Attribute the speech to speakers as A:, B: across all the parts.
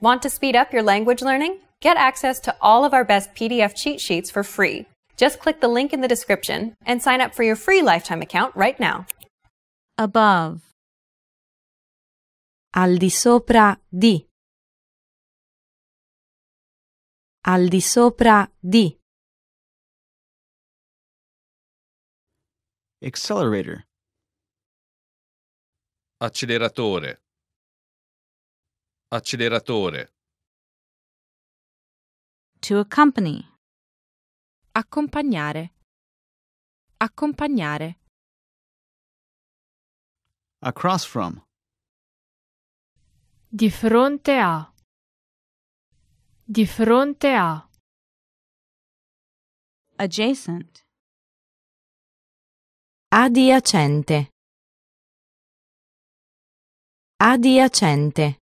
A: Want to speed up your language learning? Get access to all of our best PDF cheat sheets for free.
B: Just click the link in the description and sign up for your free lifetime account right now. Above. Al di sopra di. Al di sopra di. Accelerator. Acceleratore. Acceleratore. To accompany. Accompagnare. Accompagnare. Across from. Di fronte a. Di fronte a. Adjacent. Adiacente. Adiacente.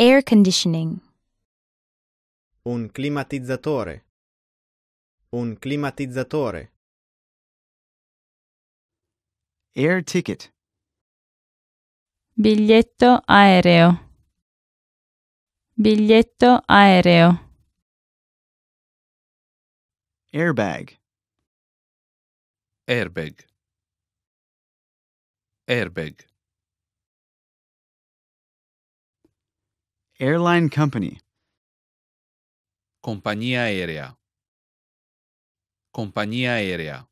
B: Air conditioning. Un climatizzatore. Un climatizzatore. Air ticket. Biglietto aereo. Biglietto aereo. Airbag.
C: Airbag. Airbag.
B: Airline company. Compañía aérea. Compañía aérea.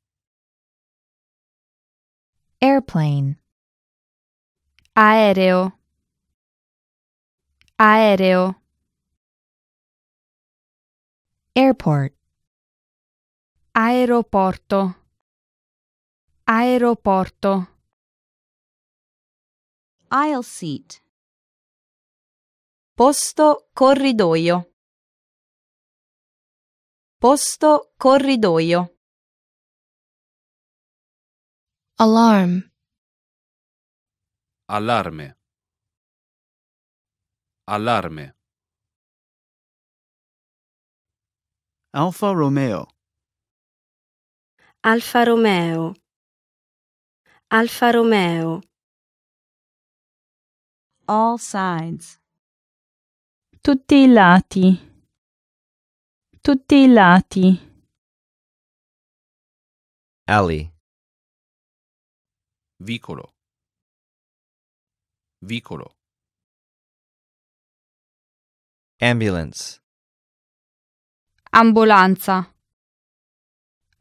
B: Airplane. Aéreo. Aéreo. Airport. Aeroporto. Aeroporto. Aisle seat. Posto corridoio. Posto corridoio. Alarm. Allarme. Allarme. Alfa Romeo. Alfa Romeo. Alfa Romeo. All sides tutti i lati, tutti i lati. Alley. Vicolo. Vicolo. Ambulance. Ambulanza.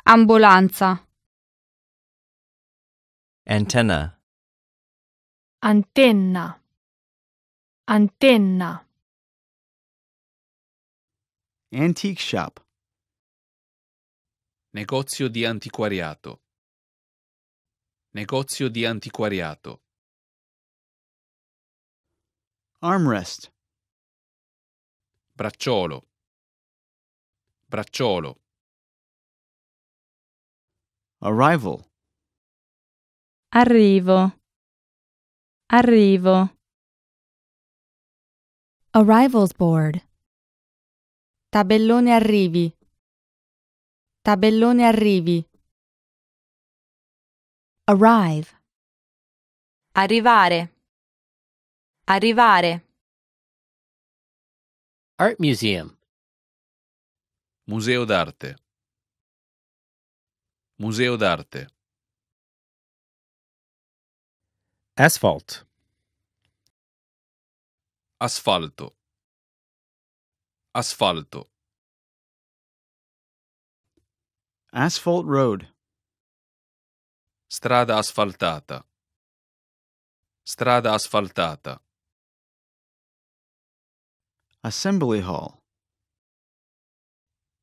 B: Ambulanza. Antenna. Antenna. Antenna. Antique shop. Negozio di antiquariato. Negozio di antiquariato. Armrest. Bracciolo. Bracciolo. Arrival. Arrivo. Arrivo. Arrivals board. Tabellone arrivi. Tabellone arrivi. Arrive. Arrivare. Arrivare. Art Museum. Museo d'arte. Museo d'arte. Asphalt. Asfalto. Asfalto. Asphalt road.
A: Strada asfaltata. Strada asfaltata.
B: Assembly hall.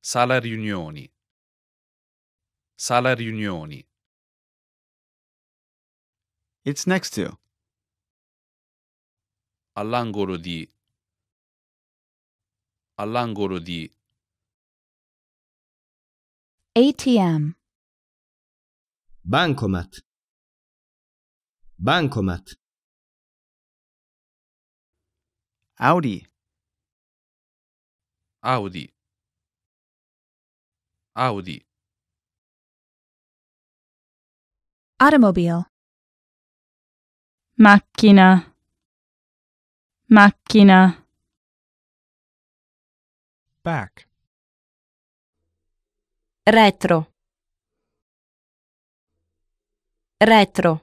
B: Sala riunioni. Sala riunioni. It's next to.
A: All'angolo di all'angolo di
B: ATM Bancomat Bancomat Audi Audi Audi Automobile Macchina Macchina back. Retro. Retro.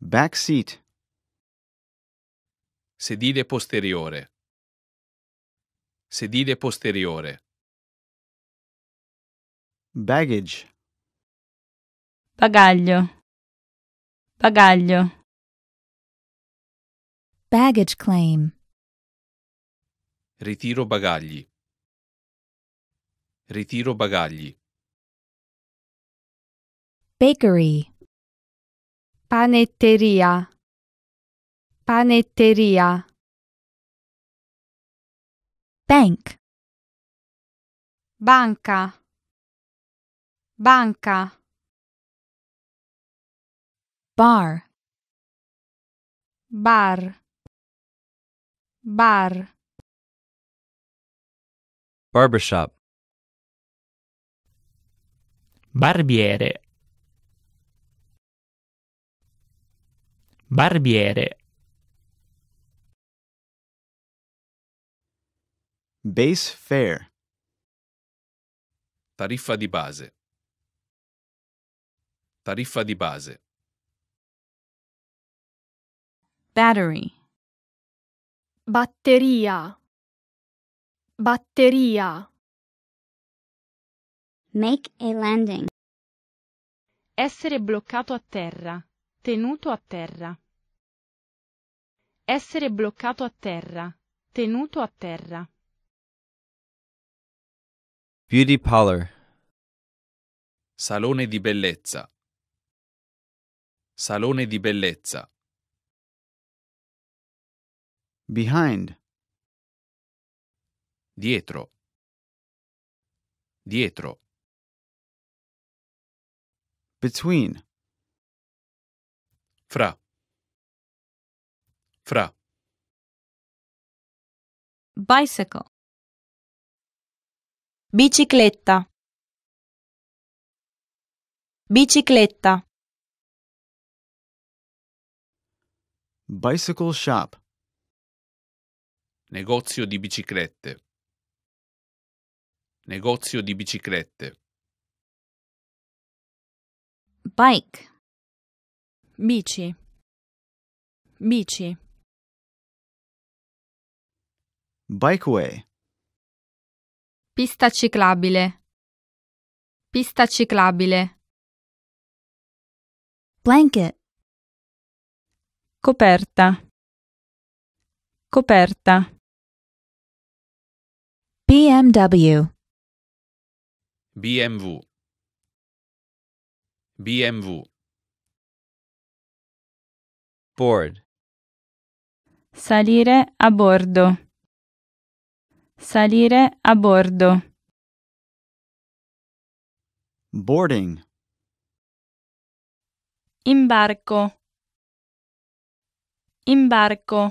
B: Back seat.
A: Sedile posteriore. Sedile posteriore.
B: Baggage. Bagaglio. Bagaglio. Baggage claim. Ritiro bagagli. Ritiro bagagli. Bakery. Panetteria. Panetteria. Bank. Banca. Banca. Bar. Bar. Bar. Barbershop. Barbiere. Barbiere.
A: Base fare. Tariffa di base.
B: Tariffa di base. Battery. Batteria. Batteria. Make a landing. Essere bloccato a terra, tenuto a terra. Essere bloccato a terra, tenuto a terra. Beauty parlor.
A: Salone di bellezza. Salone di bellezza.
B: Behind dietro, dietro.
C: Between. Fra. Fra.
B: Bicycle. Bicicletta. Bicicletta. Bicycle shop. Negozio di biciclette. Negozio di biciclette. Bike. Bici. Bici. Bikeway. Pista ciclabile. Pista ciclabile. Blanket. Coperta. Coperta. BMW. BMW BMW Board Salire a bordo Salire a bordo Boarding Imbarco Imbarco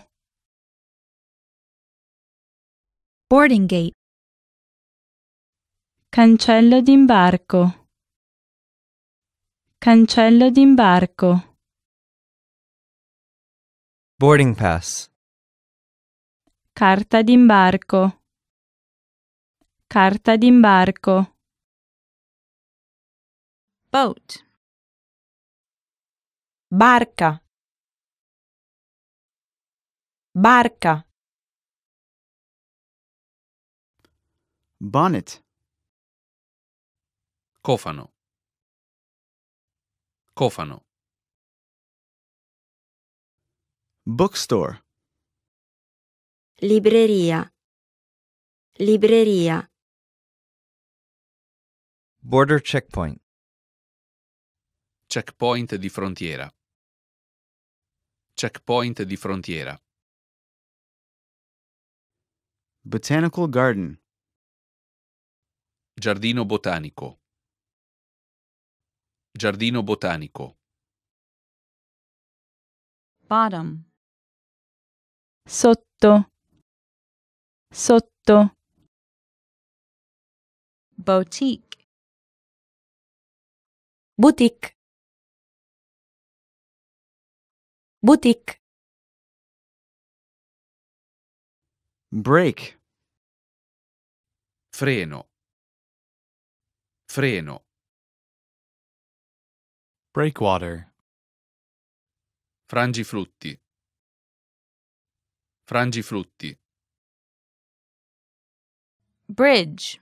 B: Boarding gate Cancello d'imbarco. Cancello d'imbarco. Boarding pass. Carta d'imbarco. Carta d'imbarco. Boat. Barca. Barca. Bonnet. Cofano. Cofano. Bookstore. Libreria. Libreria. Border checkpoint. Checkpoint di frontiera. Checkpoint di frontiera.
A: Botanical garden. Giardino botanico.
B: Giardino botanico. Bottom. Sotto. Sotto. Boutique. Boutique. Boutique. Brake. Freno. Freno. Breakwater. Frangiflutti. Frangiflutti. Bridge.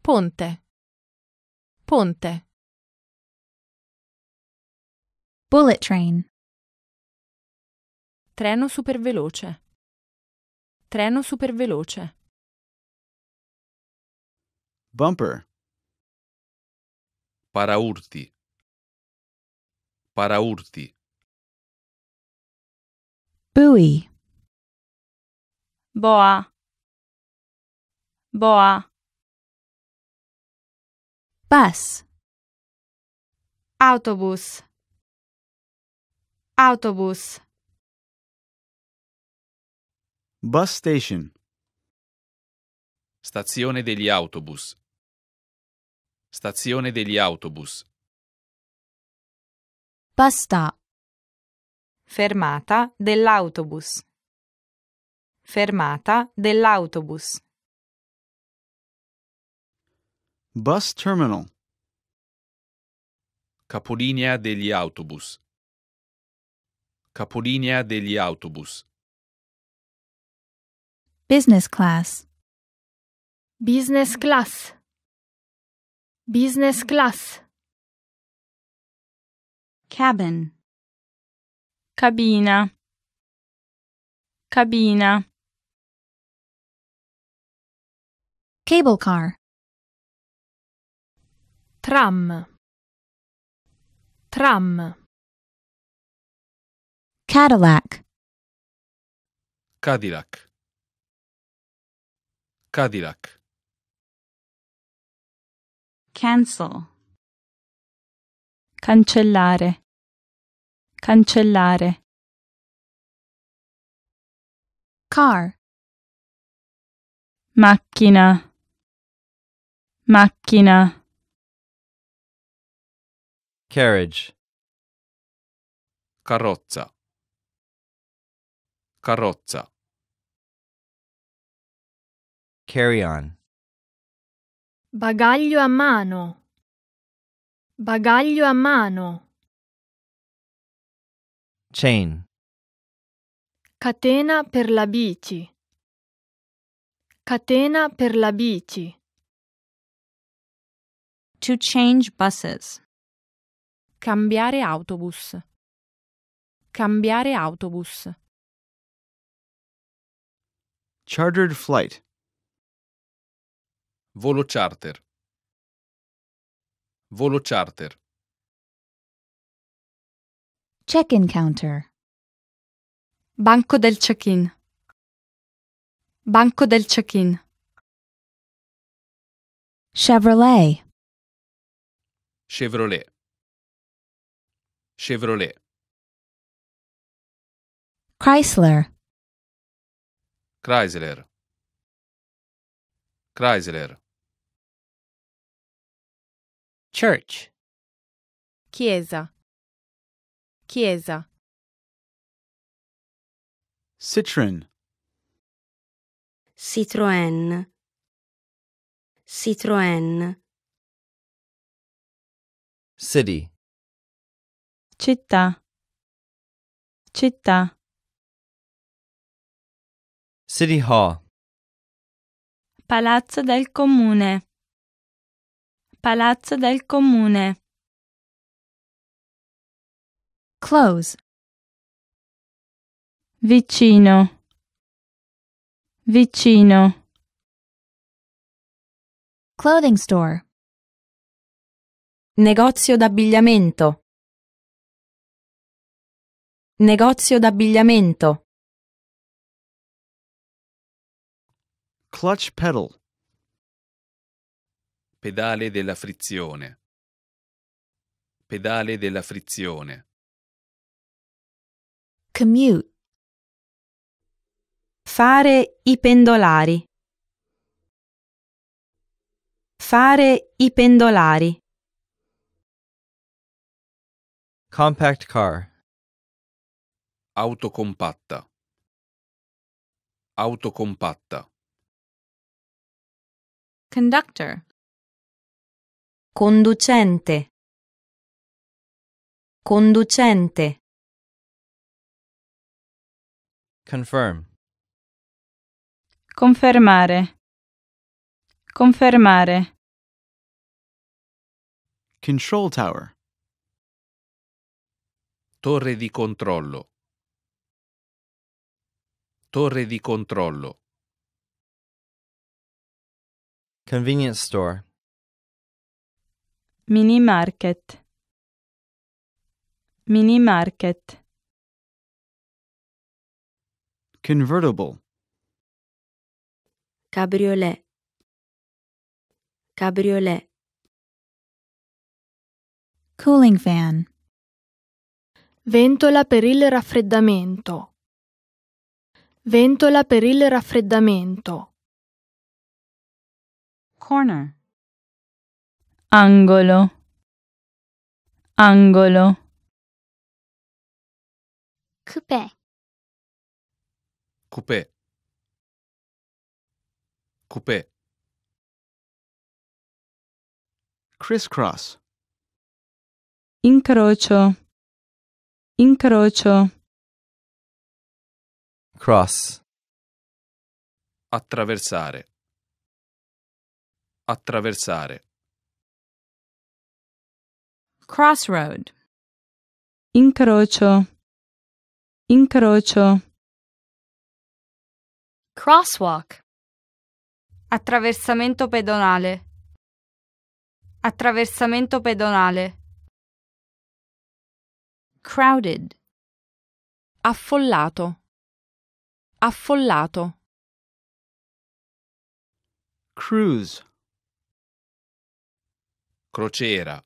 B: Ponte. Ponte. Bullet train. Treno superveloce. Treno superveloce. Bumper. Paraurti. Paraurti. Buoy. Boa. Boa. Bus. Autobus. Autobus. Bus station.
A: Stazione degli autobus. Stazione degli autobus.
B: Basta. Fermata dell'autobus. Fermata dell'autobus. Bus terminal. Capolinea degli autobus.
A: Capolinea degli autobus.
B: Business class. Business class. Business class. cabin cabina cabina cable car tram tram Cadillac
C: Cadillac Cadillac
B: cancel cancellare, cancellare. Car. Macchina, macchina. Carriage. Carrozza. Carrozza. Carry on. Bagaglio a mano. Bagaglio a mano. Chain. Catena per la bici. Catena per la bici. To change buses. Cambiare autobus. Cambiare autobus. Chartered flight. Volo charter.
A: Volo charter.
B: Check-in counter. Banco del check-in. Banco del check-in. Chevrolet. Chevrolet. Chevrolet. Chrysler. Chrysler. Chrysler. Church. Chiesa. Chiesa. Citroen. Citroen. Citroen. City. Città. Città. City Hall. Palazzo del Comune palazzo del comune. Close. Vicino. Vicino. Clothing store. Negozio d'abbigliamento. Negozio d'abbigliamento.
A: Clutch pedal. Pedale della frizione. Pedale della frizione.
B: Commute. Fare i pendolari. Fare i pendolari. Compact car. Autocompatta. Autocompatta. Conductor. Conducente. Conducente. Confirm. Confermare. Confermare. Control
A: tower. Torre di controllo.
B: Torre di controllo. Convenience store. Mini market. Mini market. Convertible. Cabriolet. Cabriolet. Cooling fan. Ventola per il raffreddamento. Ventola per il raffreddamento. Corner. angolo, angolo. coupé, coupé, coupé. Crisscross, incrocio, incrocio, cross, attraversare, attraversare. Crossroad. Incrocio. Incrocio. Crosswalk. Attraversamento pedonale. Attraversamento pedonale. Crowded. Affollato. Affollato. Cruise. Crociera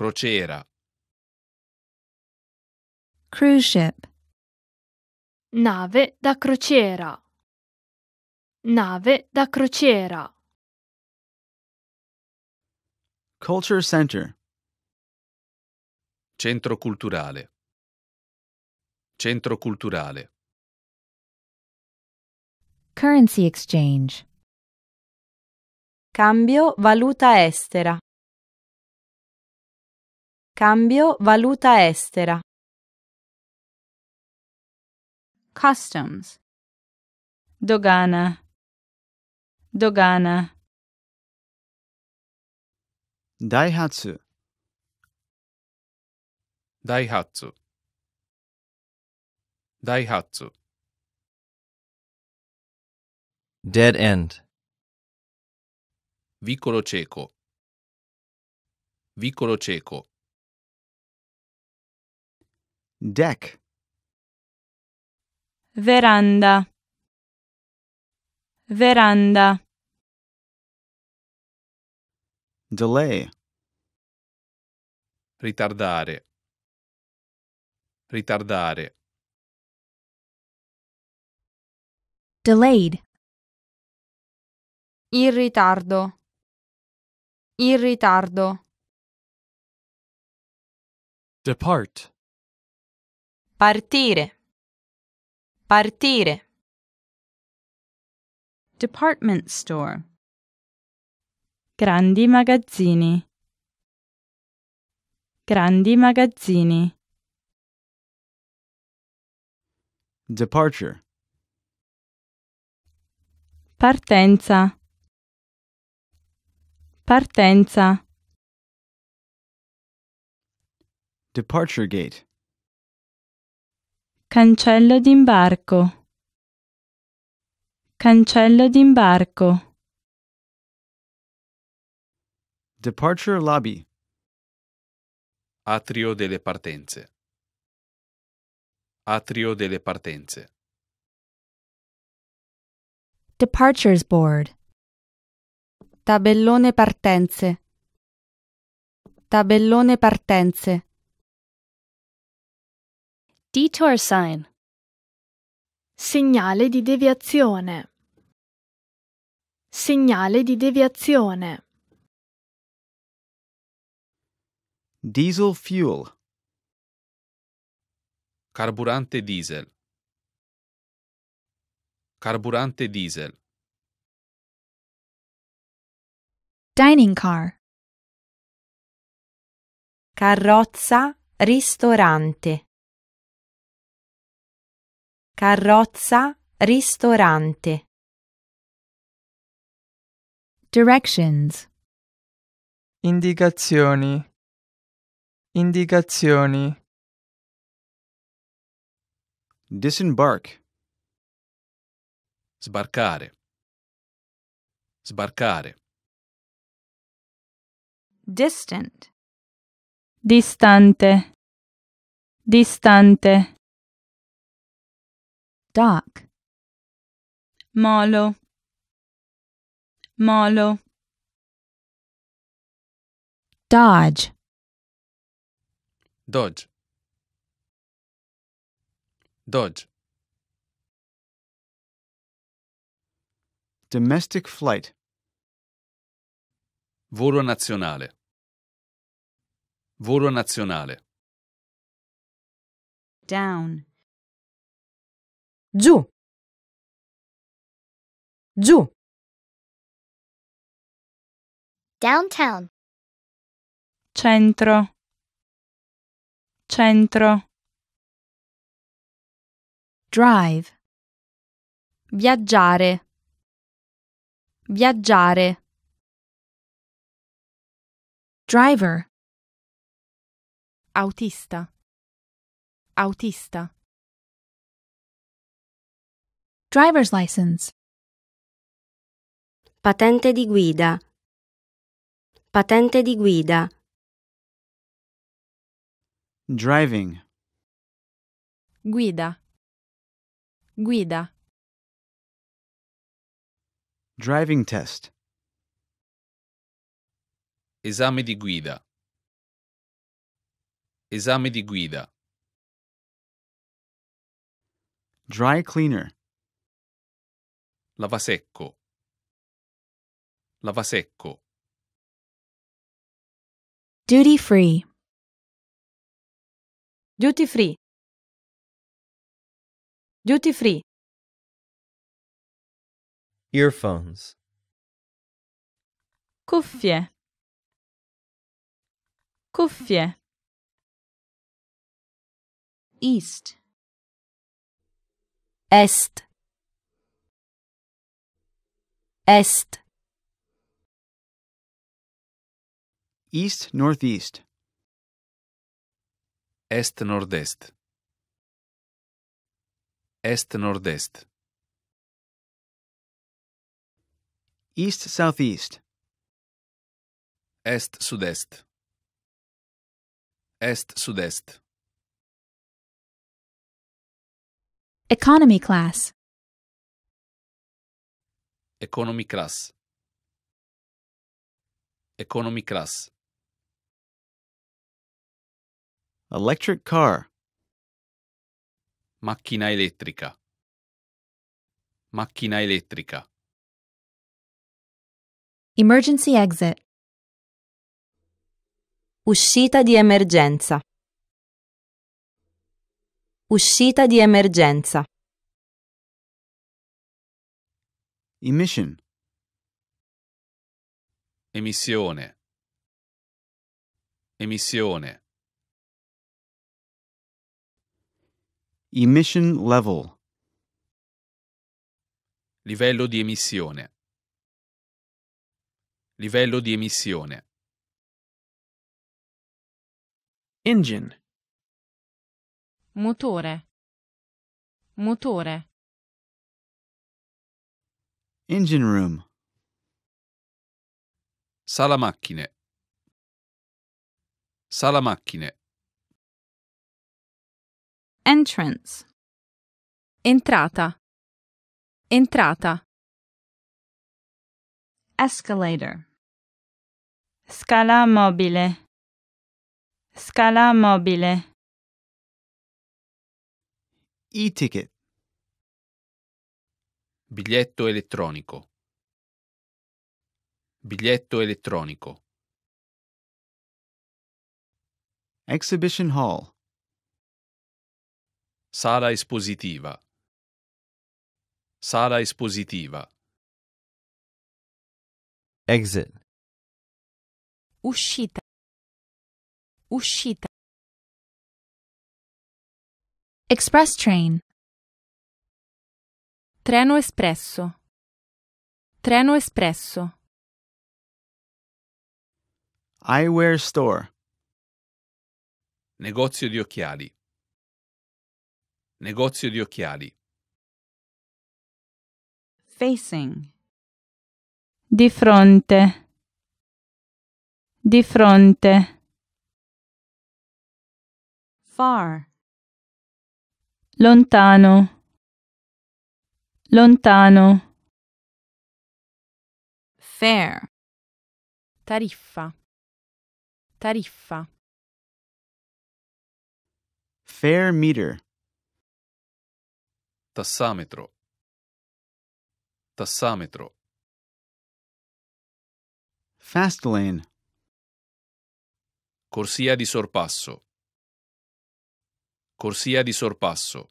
B: crociera cruise ship nave da crociera nave da crociera
A: culture center centro culturale centro culturale
B: currency exchange cambio valuta estera scambio valuta estera. Customs. Dogana. Dogana. Daihatsu. Daihatsu. Daihatsu. Dead end. Vicolo cieco. Vicolo cieco. Deck. Veranda. Veranda. Delay. Ritardare. Ritardare. Delayed. In ritardo. In ritardo. Depart. Partire. Partire. Department store. Grandi magazzini. Grandi magazzini. Departure. Partenza. Partenza. Departure gate. Cancello d'imbarco. Cancello d'imbarco.
A: Departure lobby. Atrio delle partenze. Atrio delle partenze.
B: Departures board. Tabellone partenze. Tabellone partenze. Detour sign. Segnale di deviazione. Segnale di deviazione. Diesel fuel.
A: Carburante diesel. Carburante
B: diesel. Dining car. Carrozza ristorante. Carrozza ristorante. Directions. Indicazioni. Indicazioni. Disembark.
C: Sbarcare. Sbarcare.
B: Distant. Distante. Distante. dark malo malo dodge dodge dodge domestic flight volo nazionale volo nazionale down giù giù downtown centro centro drive viaggiare viaggiare driver autista autista Driver's license. Patente di guida. Patente di guida. Driving. Guida. Guida. Driving test.
A: Esame di guida. Esame di guida.
B: Dry cleaner. Lavasecco. Lavasecco. Duty free. Duty free. Duty free. Earphones. Cuffie. Cuffie. East. Est. Est. East northeast. Est northeast, Est northeast, east est East southeast.
C: Est sud-est. Est est
B: Economy class. Economy class. Economy class. Electric car. Macchina elettrica. Macchina
C: elettrica.
B: Emergency exit. Uscita di emergenza. Uscita di emergenza. Emission. Emissione. Emissione. Emission level.
A: Livello di emissione. Livello di emissione.
B: Engine. Motore. Motore. Engine room. Sala macchine. Sala macchine. Entrance. Entrata. Entrata. Escalator. Scala mobile. Scala mobile. E-ticket.
A: Biglietto elettronico. Biglietto elettronico.
B: Exhibition Hall. Sala espositiva. Sala espositiva. Exit. Uscita. Uscita. Express train. Treno espresso. Treno espresso. Eyewear store. Negozio di occhiali. Negozio di occhiali. Facing. Di fronte. Di fronte. Far. Lontano. Lontano. Fair. Tariffa. Tariffa. Fair meter. Tassametro. Tassametro. Fast lane.
A: Corsia di sorpasso. Corsia di sorpasso.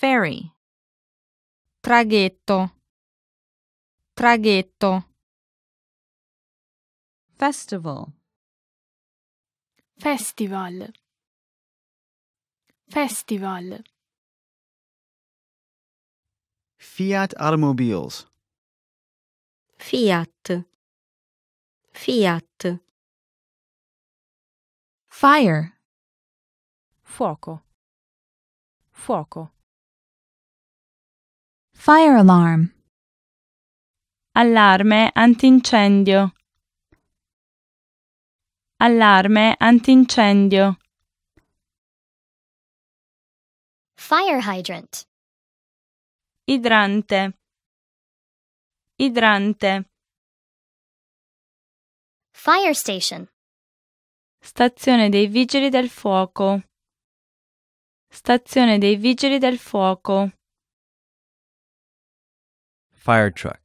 B: Ferry. Traghetto. Traghetto. Festival. Festival. Festival. Fiat Automobiles. Fiat. Fiat. Fire. Fuoco. Fuoco. Fire alarm. Allarme antincendio. Allarme antincendio. Fire hydrant. Idrante. Idrante. Fire station. Stazione dei vigili del fuoco. Stazione dei vigili del fuoco. Fire truck.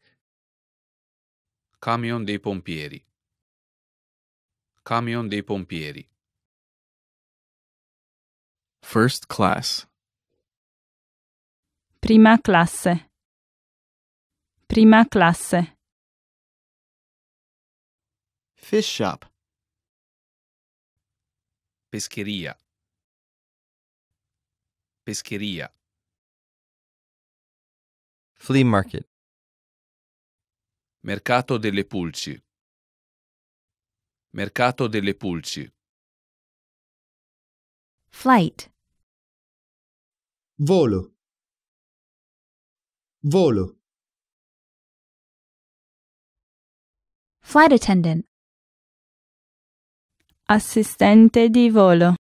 B: Camion dei pompieri. Camion dei pompieri. First class. Prima classe. Prima classe. Fish shop. Pescheria. Pescheria. Flea market. Mercato delle Pulci. Mercato delle Pulci. Flight. Volo. Volo. Flight attendant. Assistente di volo.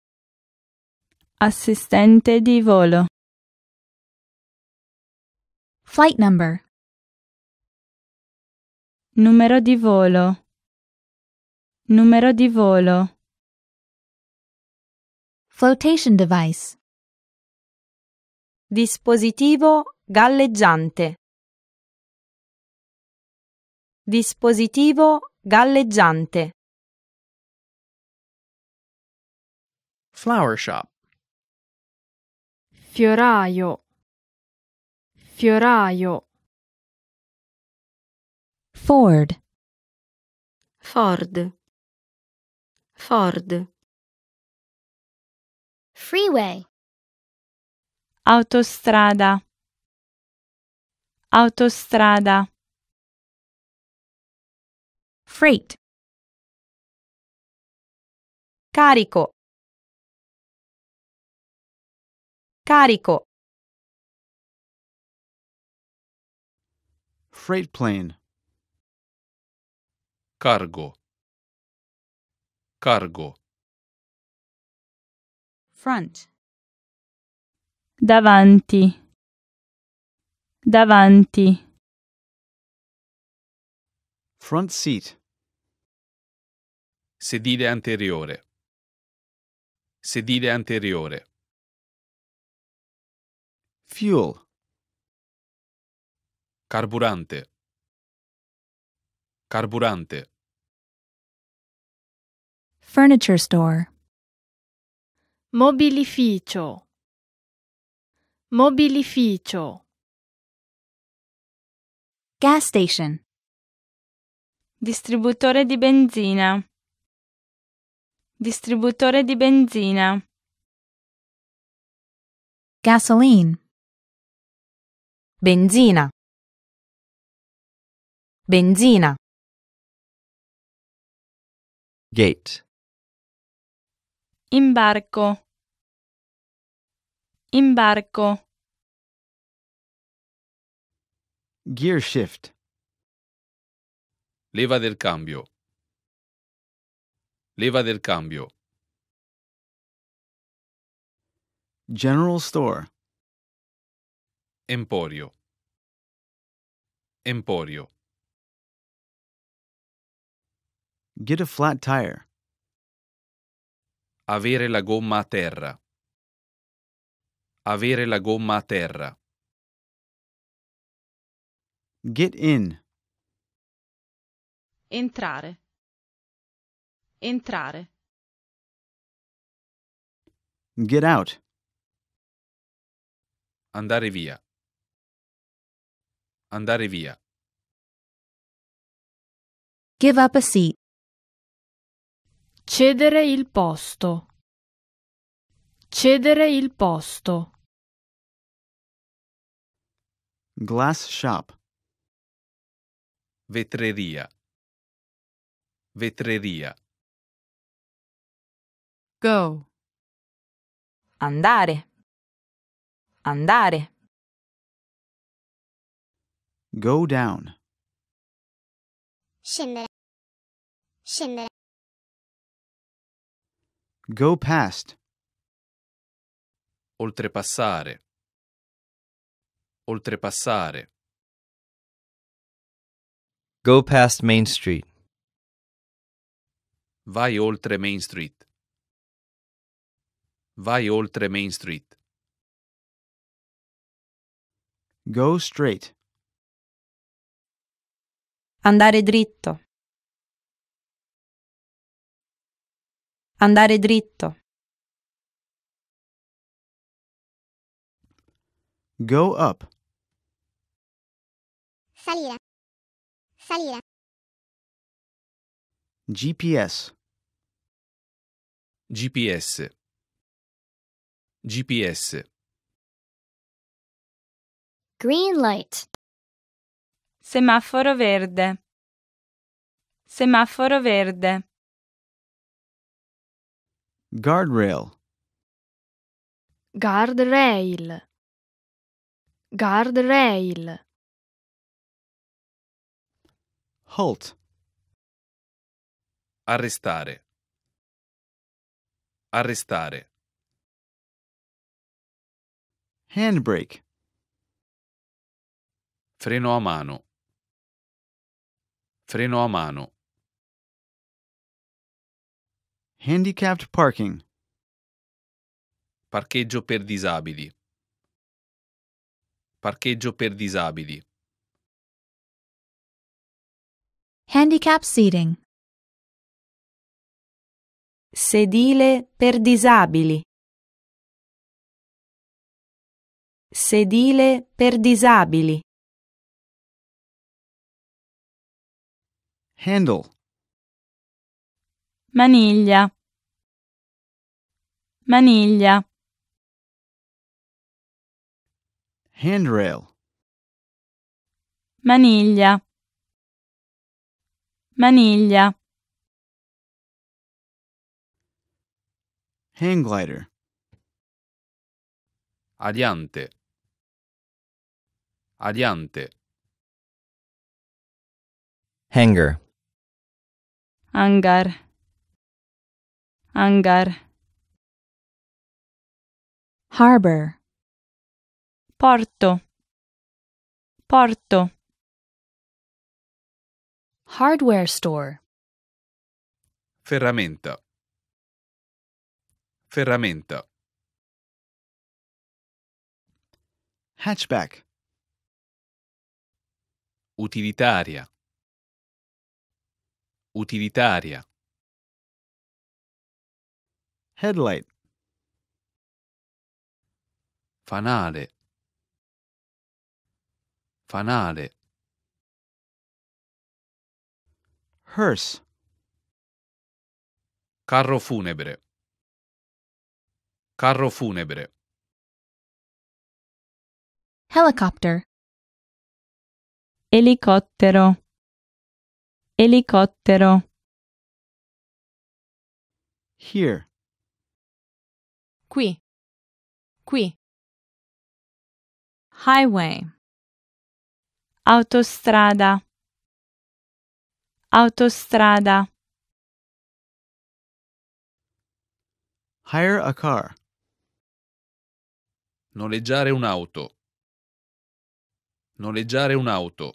B: Assistente di volo. Flight number. Numero di volo. Numero di volo. Flotation device. Dispositivo galleggiante. Dispositivo galleggiante. Flower shop. Fioraio. Fioraio. Ford Ford Ford Freeway Autostrada Autostrada Freight Carico Carico Freight plane Cargo. Cargo. Front. Davanti. Davanti. Front seat.
A: Sedile anteriore. Sedile
B: anteriore. Fuel. Carburante. Carburante. Furniture store. Mobilificio. Mobilificio. Gas station. Distributore di benzina. Distributore di benzina. Gasoline. Benzina. Benzina. Gate. Imbarco. Imbarco. Gear shift. Leva del
A: cambio. Leva del cambio.
B: General store. Emporio. Emporio. Get a flat tire. Avere la gomma a terra. Avere la gomma a terra. Get in. Entrare. Entrare. Get out. Andare via. Andare via. Give up a seat. Cedere il posto. Cedere il posto. Glass shop. Vetreria. Vetreria. Go. Andare. Andare. Go down. Scendere. Scendere. Go past. Oltrepassare. Oltrepassare. Go past Main Street.
A: Vai oltre Main Street. Vai oltre Main Street. Go
B: straight. Andare dritto. Andare dritto. Go up. Salire. Salire. GPS. GPS. GPS. Green light. Semaforo verde. Semaforo verde guardrail guardrail guardrail halt arrestare arrestare handbrake freno a mano freno a mano Handicapped parking. Parcheggio per disabili. Parcheggio per disabili. Handicap seating. Sedile per disabili. Sedile per disabili. Handle. maniglia maniglia handrail maniglia maniglia hang glider adiante adiante hangar hangar Hangar. Harbor. Porto. Porto. Hardware store. Ferramenta. Ferramenta. Hatchback. Utilitaria. Utilitaria. Headlight. Fanale. Fanale. Hearse. Carro funebre. Carro funebre. Helicopter. Elicottero. Elicottero. Here. qui, qui. Highway. Autostrada. Autostrada. Hire a car. Noleggiare un'auto. Noleggiare un'auto.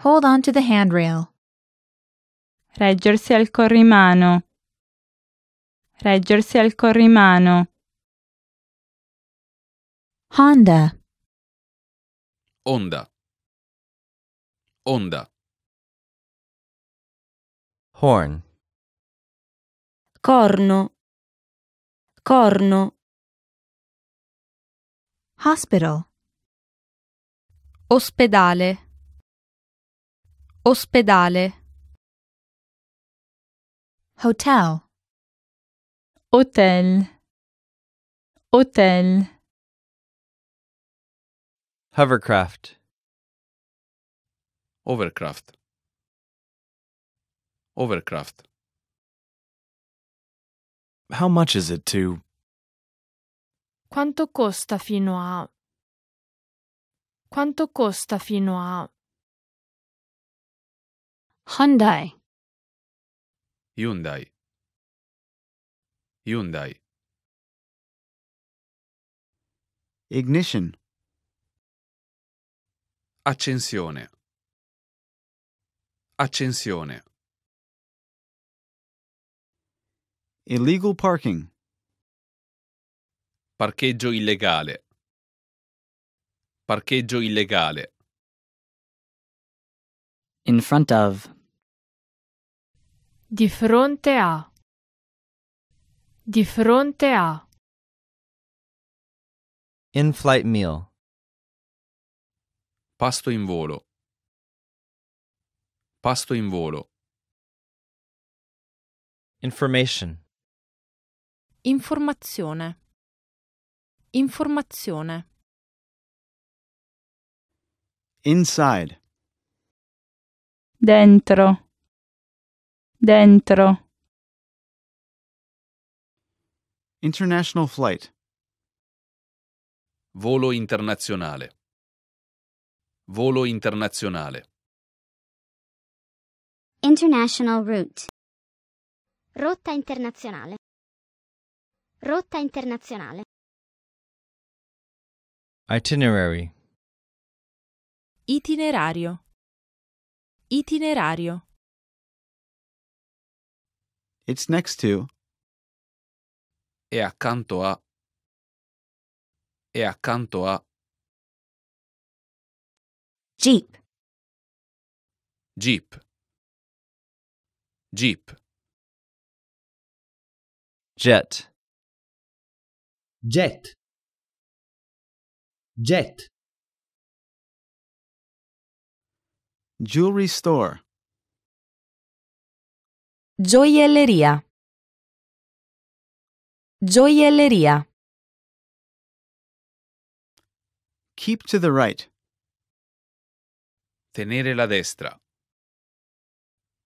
B: Hold on to the handrail. Reggersi al corrimano. Reggersi al corrimano. Honda.
C: Onda. Onda.
B: Horn. Corno. Corno. Hospital. Ospedale. Ospedale. Hotel. hôtel hôtel hovercraft overcraft overcraft how much is it to quanto costa fino a quanto costa fino a Hyundai Hyundai Hyundai. Ignition. Accensione. Accensione. Illegal parking. Parcheggio illegale. Parcheggio illegale. In front of. Di fronte a. Di fronte a. In-flight meal. Pasto in volo. Pasto in volo. Information. Informazione. Informazione. Inside. Dentro. Dentro. International flight. Volo
A: internazionale. Volo internazionale.
B: International route. Rotta internazionale. Rotta internazionale. Itinerary. Itinerario. Itinerario. It's next to e accanto a e accanto a Jeep Jeep Jeep Jet Jet Jet Jewelry store Gioielleria Gioielleria. Keep to the right. Tenere la destra.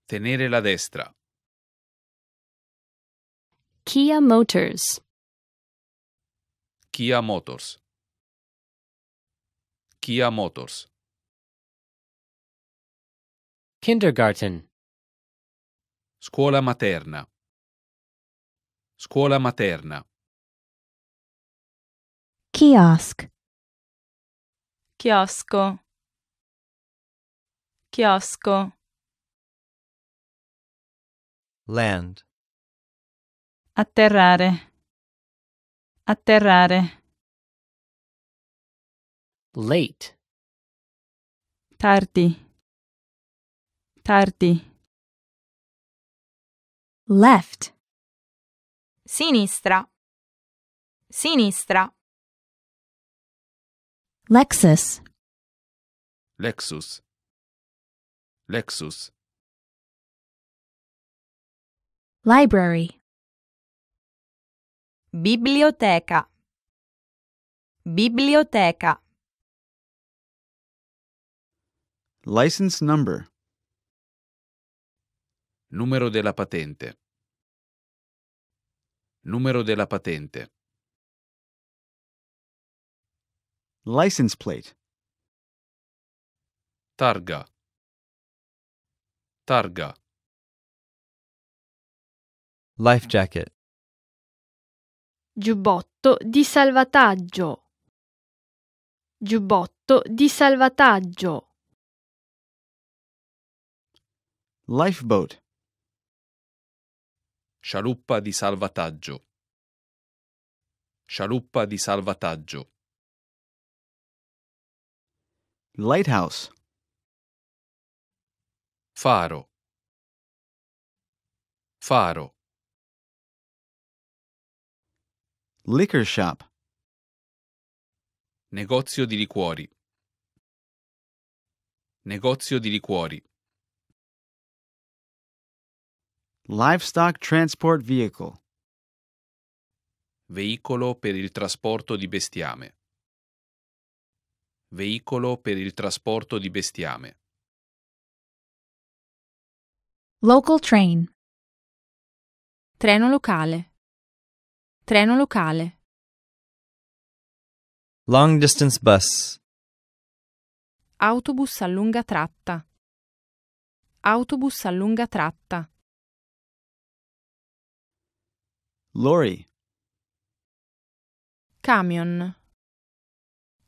B: Tenere la destra. Kia Motors. Kia Motors. Kia Motors. Kindergarten. Scuola materna. Scuola materna. Kiosk. Chiosco. Chiosco. Land. Atterrare. Atterrare. Late. Tardi. Tardi. Left sinistra, sinistra. Lexus, Lexus. Lexus. library, biblioteca, biblioteca, License number. Numero della patente. Numero della patente. License plate. Targa. Targa. Life jacket. Giubbotto di salvataggio. Giubbotto di salvataggio.
A: Lifeboat. Scialuppa di salvataggio. Scialuppa di salvataggio.
B: Lighthouse. Faro. Faro. Liquor shop. Negozio
A: di liquori. Negozio di liquori.
B: Livestock Transport Vehicle.
A: Veicolo per il trasporto di bestiame. Veicolo per il trasporto di bestiame.
B: Local train. Treno locale. Treno locale. Long distance bus. Autobus a lunga tratta. Autobus a lunga tratta. Lorry. Camion.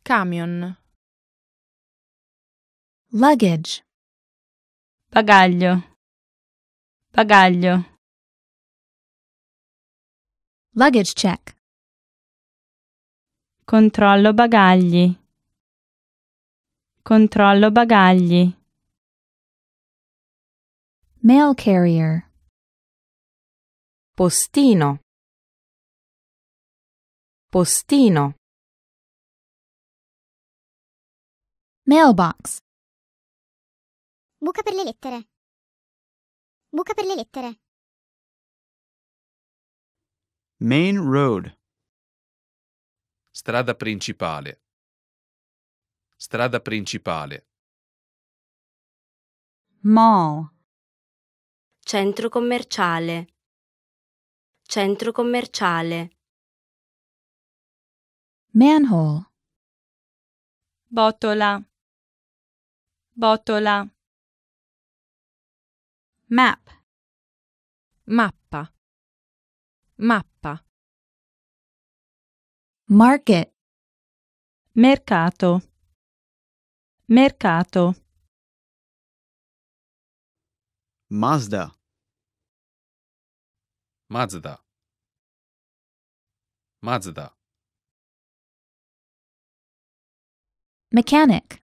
B: Camion. Luggage. Bagaglio. Bagaglio. Luggage check. Controllo bagagli. Controllo bagagli. Mail carrier. Postino. Postino. Mailbox. Buca per le lettere. Buca per le lettere. Main Road. Strada principale.
A: Strada principale.
B: Mall. Centro commerciale. Centro commerciale manhole botola botola map mappa mappa market mercato mercato Mazda Mazda Mazda Mechanic.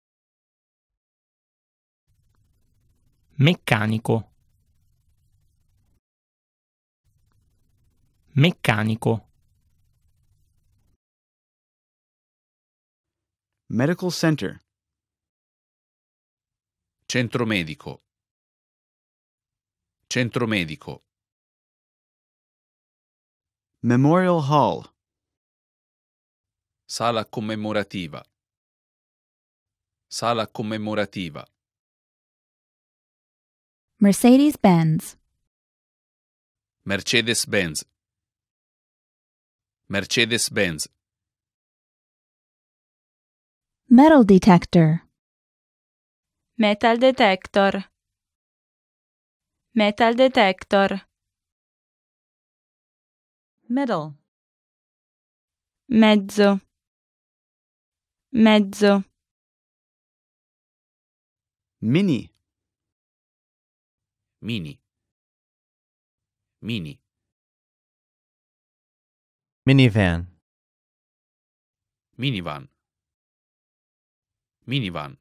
B: Meccanico. Meccanico. Medical Center. Centro medico. Centro medico.
A: Memorial Hall. Sala commemorativa. Sala commemorativa.
B: Mercedes-Benz. Mercedes-Benz. Mercedes-Benz. Metal detector. Metal detector. Metal detector. Metal. Mezzo. Mezzo.
C: Mini. Mini. Mini. Minivan. Minivan.
B: Minivan.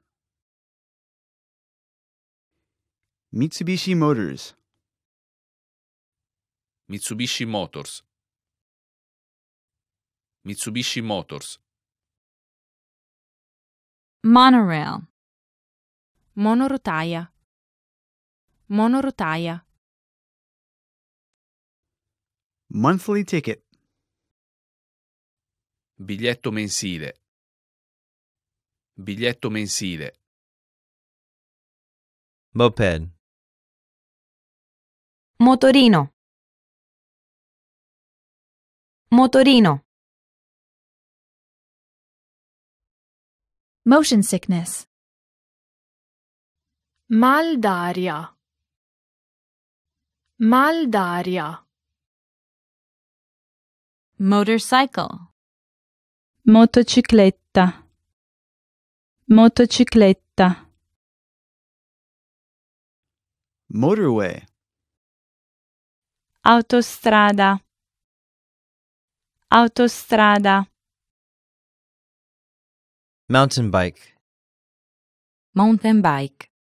B: Mitsubishi Motors.
A: Mitsubishi Motors.
B: Mitsubishi Motors. Monorail. monorotaia monorotaia monthly ticket biglietto mensile biglietto mensile moped motorino motorino motion sickness Mal d'aria. Mal d'aria. Motorcycle. Motocicletta. Motocicletta. Motorway. Autostrada. Autostrada. Mountain bike. Mountain bike.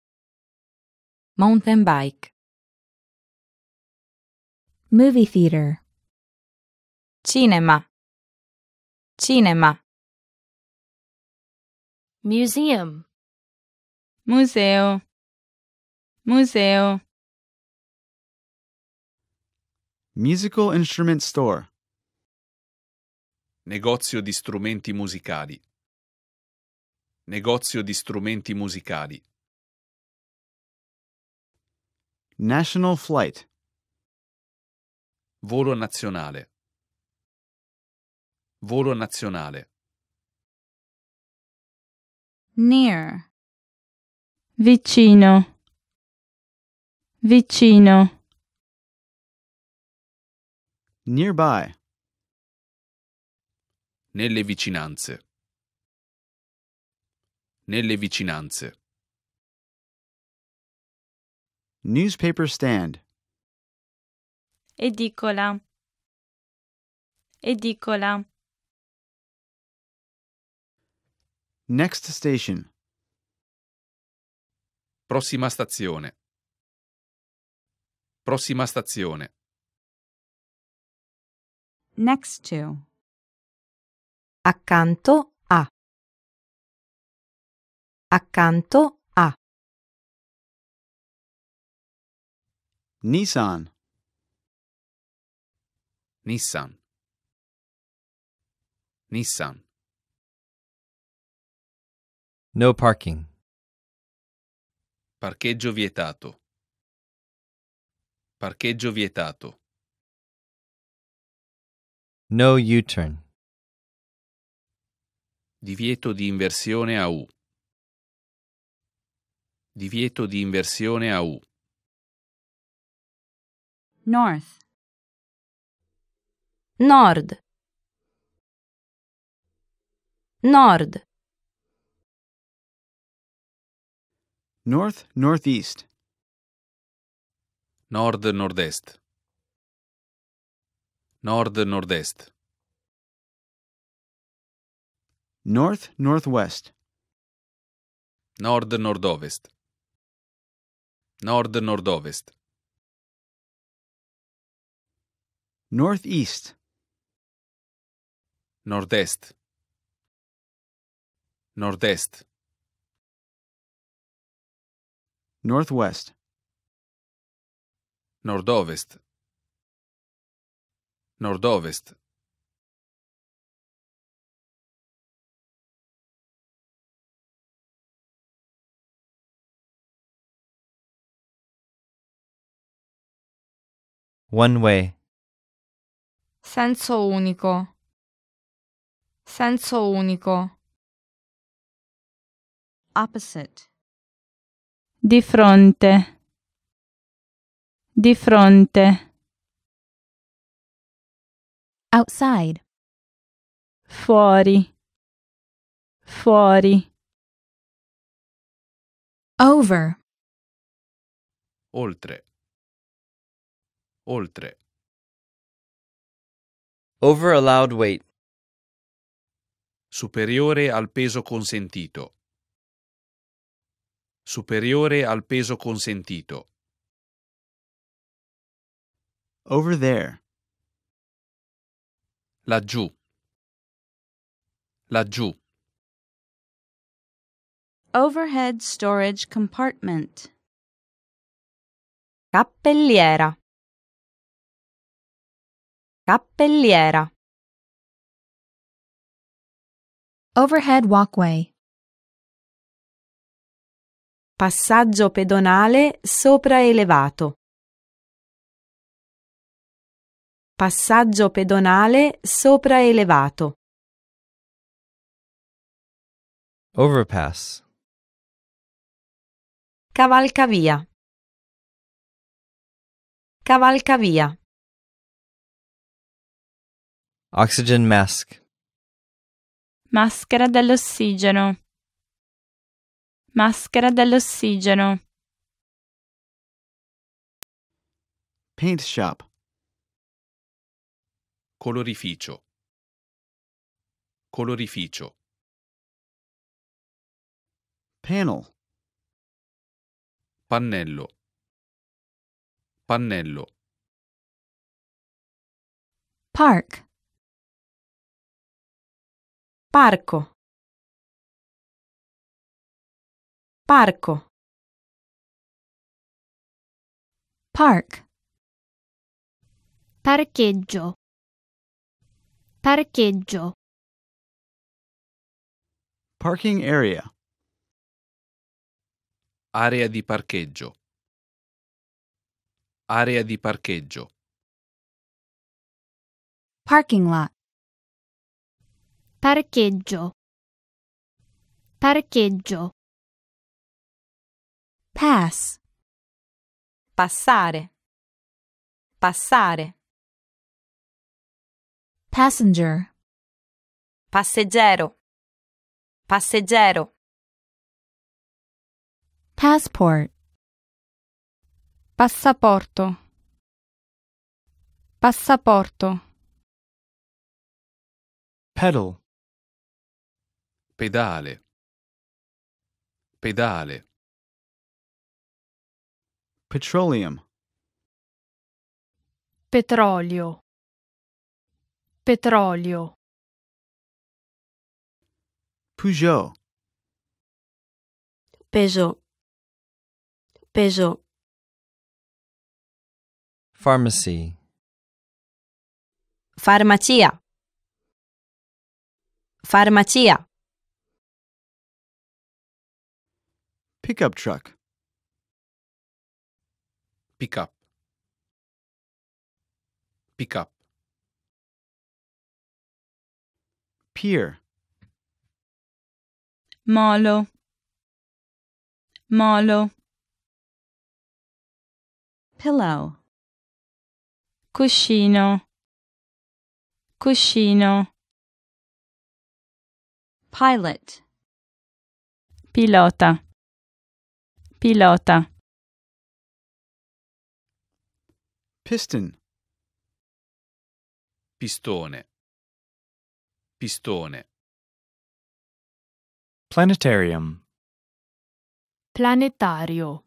B: Mountain bike. Movie theater. Cinema. Cinema. Museum. Museo. Museo. Musical instrument store.
A: Negozio di strumenti musicali. Negozio di strumenti musicali.
B: National Flight.
A: Volo nazionale.
B: Volo nazionale. Near. Vicino. Vicino.
C: Nearby.
B: Nelle vicinanze. Nelle vicinanze. Newspaper stand. Edicola. Edicola. Next station.
A: Prossima stazione.
B: Prossima stazione. Next to. Accanto a. Accanto Nissan. Nissan. Nissan. No parking. Parcheggio vietato. Parcheggio vietato. No U-turn. Divieto di inversione a U. Divieto di inversione a U. North. Nord. Nord. North, northeast. Nord, nordest. Nord,
A: nordest.
B: North, northwest.
A: Nord, nordovest. Nord,
B: nordovest. Northeast. Nordest. Nordest. Northwest. Nordovest. Nordovest. One way. senso unico senso unico opposite di fronte di fronte outside fuori fuori over oltre oltre
A: Over allowed weight. Superiore al peso consentito. Superiore al peso consentito.
B: Over there. Laggiù. Laggiù. Overhead storage compartment. Cappelliera. Cappelliera. Overhead walkway. Passaggio pedonale sopraelevato. Passaggio pedonale sopraelevato. Overpass. Cavalcavia. Cavalcavia. Oxygen mask. Maschera dell'ossigeno. Maschera dell'ossigeno. Paint shop. Colorificio. Colorificio. Panel. Pannello. Pannello. Park. Parco. Parco. Park. Parcheggio. Parcheggio. Parking area. Area di parcheggio. Area di parcheggio. Parking lot. Parcheggio. Parcheggio. Pass. Passare. Passare. Passenger. Passeggero. Passeggero. Passport. Passaporto. Passaporto. Pedal pedale pedale petroleum petrolio petrolio Peugeot Peugeot Peugeot Pharmacy Farmacia Farmacia Pickup truck. Pickup. Pickup. Pier. Malo. Malo. Pillow. Cuscino. Cuscino. Pilot. Pilota. Pilota. Piston. Pistone. Pistone. Planetarium. Planetario.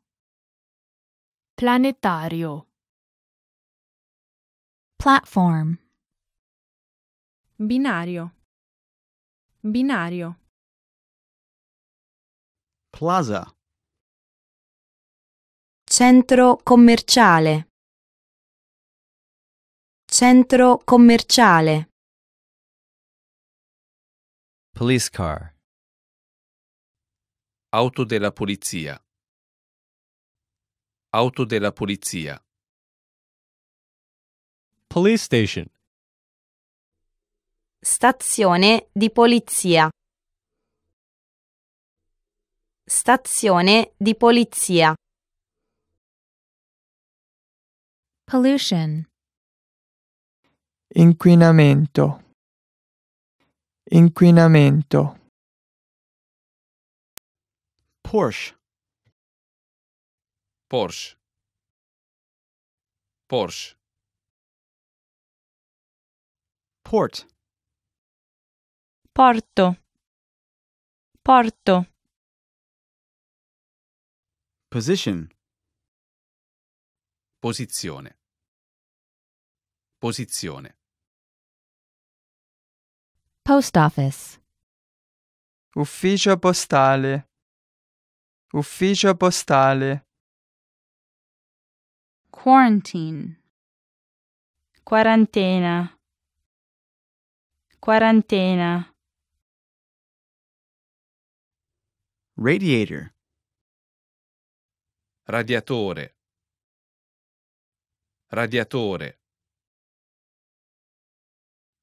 B: Planetario. Platform. Binario. Binario. Plaza. Centro commerciale. Centro commerciale. Police car. Auto della polizia. Auto della
A: polizia. Police station.
B: Stazione di polizia. Stazione di polizia. Pollution. Inquinamento. Inquinamento. Porsche. Porsche. Porsche. Port. Porto. Porto. Position. Posizione. Posizione. Post office. Ufficio postale. Ufficio postale. Quarantine. Quarantena. Quarantena. Radiator. Radiatore. Radiatore.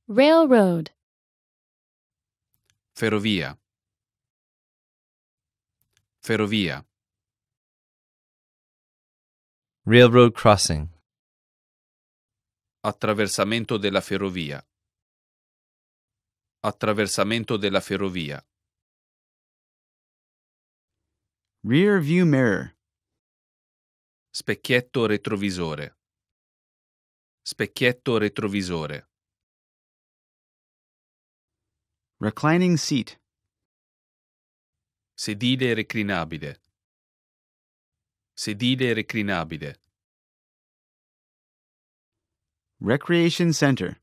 B: Railroad. Ferrovia. Ferrovia. Railroad crossing.
A: Attraversamento della ferrovia. Attraversamento della ferrovia.
B: Rear view mirror. Specchietto
A: retrovisore. Specchietto retrovisore.
B: Reclining seat.
A: Sedile reclinabile. Sedile reclinabile.
B: Recreation Center.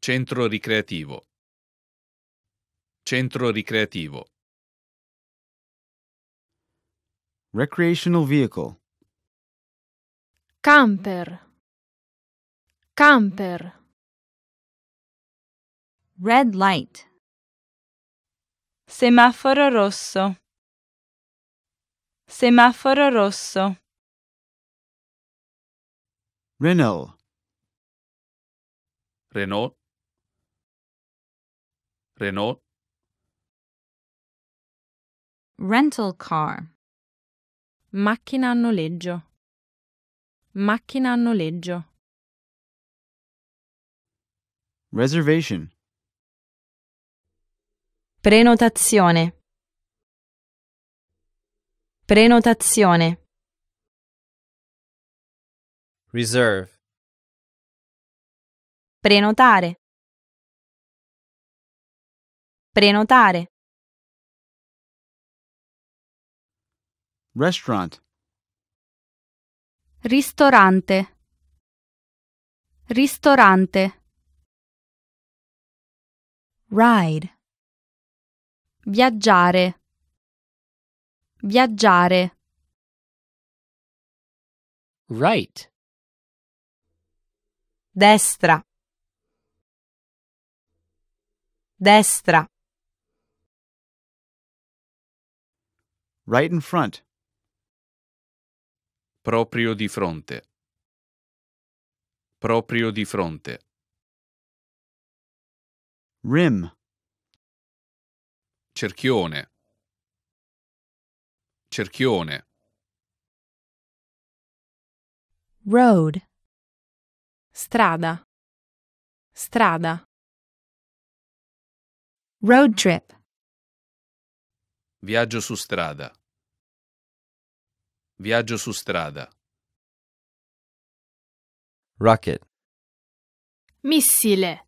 A: Centro ricreativo. Centro
B: ricreativo. Recreational vehicle. Camper. Camper. Red light. Semaforo rosso. Semaforo rosso. Renault. Renault. Renault. Rental car. Macchina a noleggio. Macchina a noleggio. Reservation. Prenotazione. Prenotazione. Reserve. Prenotare. Prenotare. Restaurant. Ristorante. Ristorante. Ride. Viaggiare. Viaggiare. Right. Destra. Destra. Right in front.
A: Proprio di fronte. Proprio di fronte.
B: Rim cerchione cerchione road strada strada road trip viaggio su strada viaggio su strada rocket missile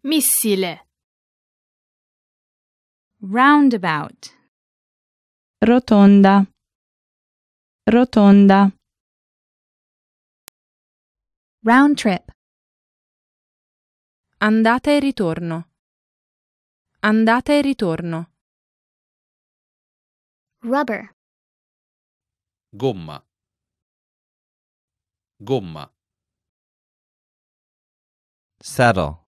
B: missile Roundabout. Rotonda. Rotonda. Round trip. Andata e ritorno. Andata e ritorno. Rubber. Gomma. Gomma. Saddle.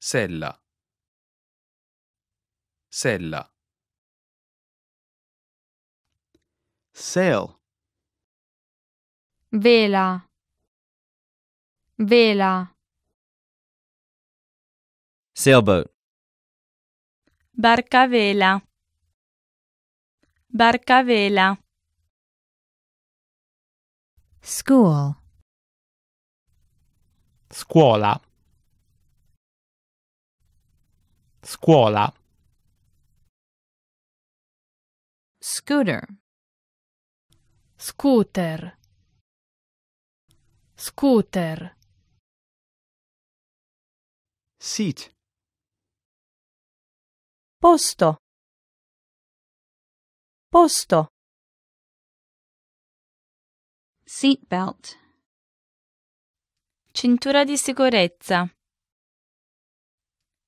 B: Sella. Sella. Sail. Vela. Vela. Sailboat. Barca vela. Barca vela. School. Scuola. Scuola. Scooter. Scooter. Scooter. Seat. Posto. Posto. seat belt Cintura di sicurezza.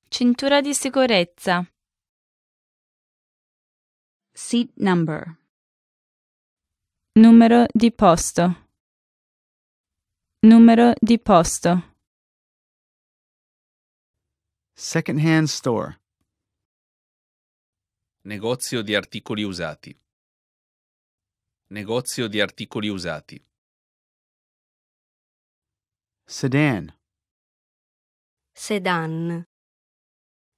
B: Cintura di sicurezza. Seat number. Numero di posto. Numero di posto. Secondhand store.
A: Negozio di articoli usati. Negozio di articoli usati.
B: Sedan. Sedan.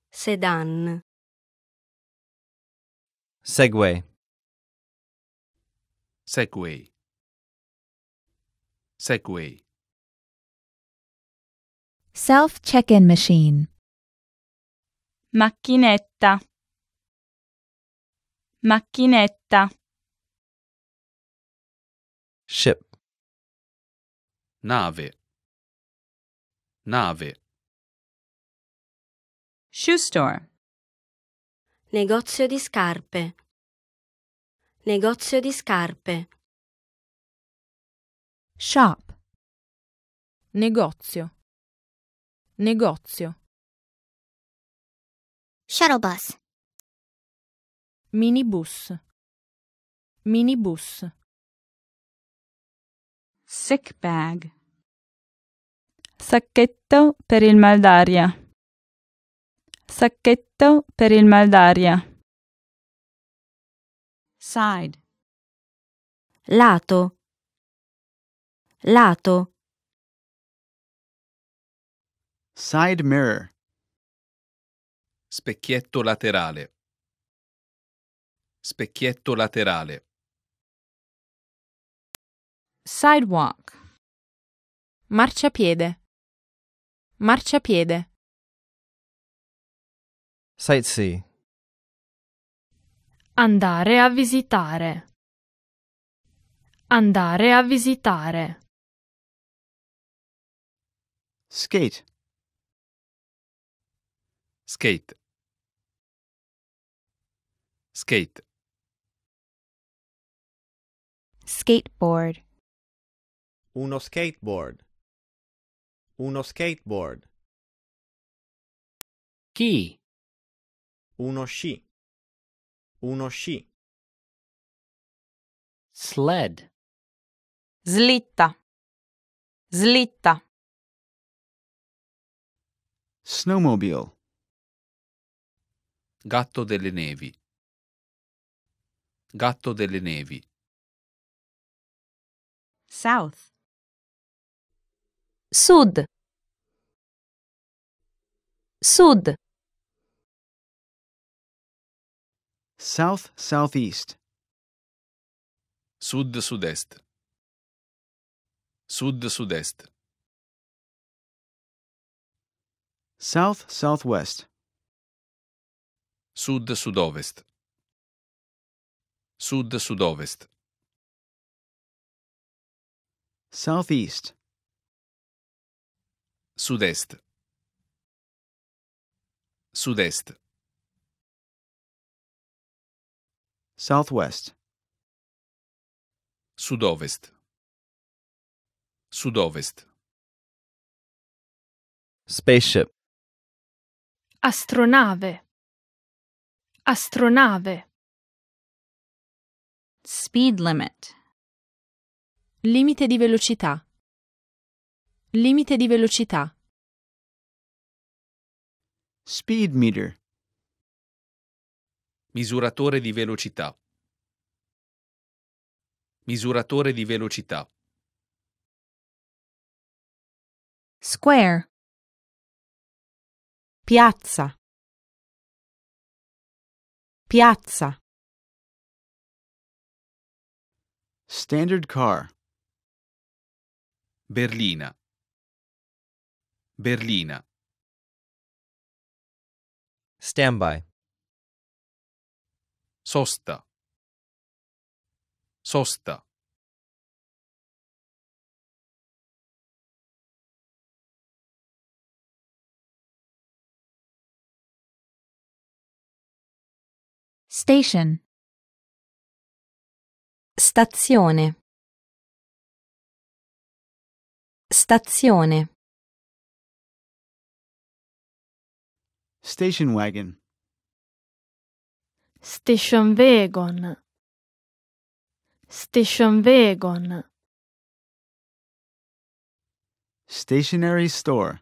B: Sedan. Segway. Segway. Segway. Self check-in machine. Macchinetta. Macchinetta. Ship. Nave. Nave. Shoe store. Negozio di scarpe. Negozio di scarpe. Shop. Negozio. Negozio. Shuttlebus. Minibus. Minibus. Sick bag. Sacchetto per il mal d'aria. Sacchetto per il mal d'aria. Side. Lato. Lato. Side mirror.
A: Specchietto laterale. Specchietto laterale.
B: Sidewalk. Marciapiede. Marciapiede. Sightsee. Andare a visitare. Andare a visitare. Skate. Skate. Skate. Skateboard. Uno skateboard. Uno skateboard. Key. Uno sci. Uno sci. Sled. Slitta. Slitta. Snowmobile.
A: Gatto delle nevi. Gatto delle nevi.
B: South. Sud. Sud. South Southeast. Sud Sud-est. Sud Sud-est. South Southwest. Sud Sud-ovest. Sud Sud-ovest. Southeast. Sud-est. Sud-est. Southwest. Sudovest. Sudovest. Spaceship. Astronave. Astronave. Speed limit. Limite di velocità. Limite di velocità. Speed meter.
A: Misuratore di velocità.
B: Misuratore di velocità. Square. Piazza. Piazza. Standard car. Berlina. Berlina. Standby sosta sosta Station. Stazione. Stazione. Station wagon. Station Wagon Station Wagon Stationary store